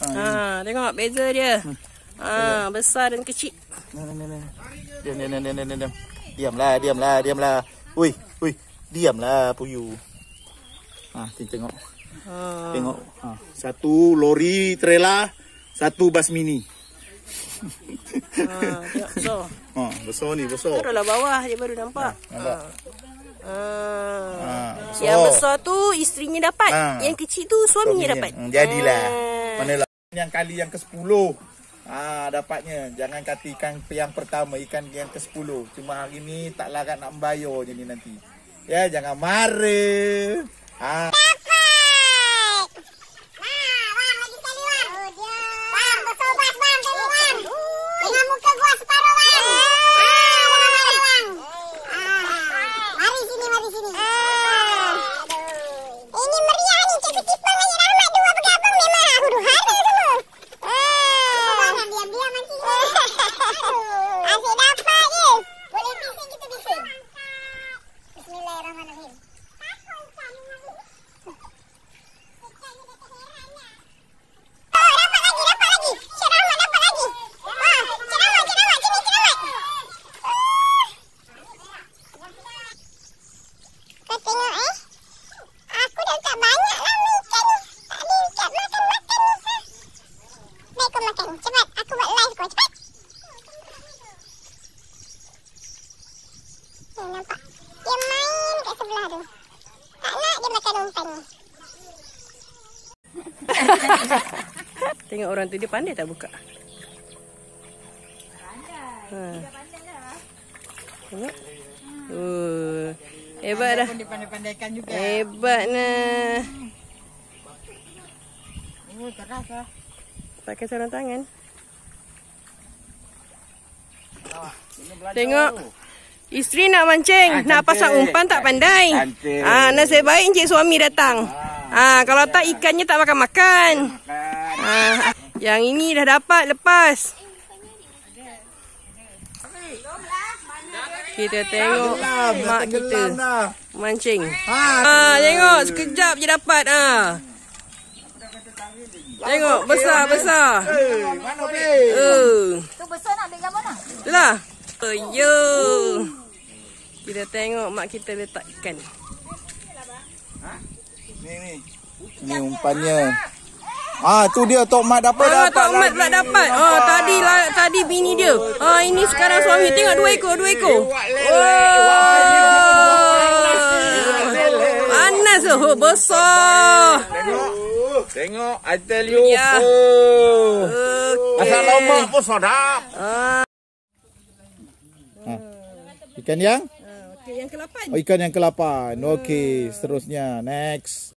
Ha, ha tengok beza dia. Ha, besar dan kecil. Diam, diam, diam, diam, diam, diam. Diamlah, diamlah, diamlah. Ui, ui, diamlah puyu. Ha, kita tengok. Ha. Tengok. Ha, satu lori trela, satu bas mini. Ha, besar. Ha, besar ni, besar. Taruhlah bawah, dia baru nampak. Ha, nampak. Ha. Ha. Yang besar tu isterinya dapat, ha. yang kecil tu suaminya, suaminya. dapat. Hmm, jadilah. Ha. Eh. Manalah. Yang kali yang ke-10 ha, dapatnya. Jangan kata ikan yang pertama, ikan yang ke-10. Cuma hari ni tak larat nak membayar je ni nanti. Ya, jangan marah. Ha. nampak dia main kat sebelah tu. Tak nak dia makan umpan Tengok orang tu dia pandai tak buka? Pandai. Ha. Dia pandai lah. Tengok. Ha. Uh. Hebat dah. Pandai pandai pandaikan juga. Hebat nah. Hmm. Oh, keras ah. Pakai sarung tangan. Tengok. Tengok. Isteri nak mancing, ah, nak pasang umpan tak pandai. Ah, nasib baik encik suami datang. Ah, ah kalau tak ikannya tak makan makan. Ah, yang ini dah dapat lepas. Kita tengok Tenggelam. mak kita mancing. Ha, ah, tengok sekejap je dapat ah. Tengok besar besar. Eh, mana eh. Tu besar nak ambil gambar nak? Itulah. Oh, yo. Oh. Kita tengok mak kita letak ikan. Ha? Ni ni. Ni umpannya. Ah tu dia Tok Mat dapat ah, dapat. Tok Mat tak dapat. Ah tadi lah, tadi bini dia. Ah ini sekarang suami tengok dua ekor, dua ekor. Oh. Anas so oh, besar. Tengok, I tell you. Ya. Oh. Okay. Asal lompat, pun sedap. Ah. Hmm. Ikan yang? Okey, yang ke-8. Oh, ikan yang ke-8. Okey, uh. seterusnya. Next.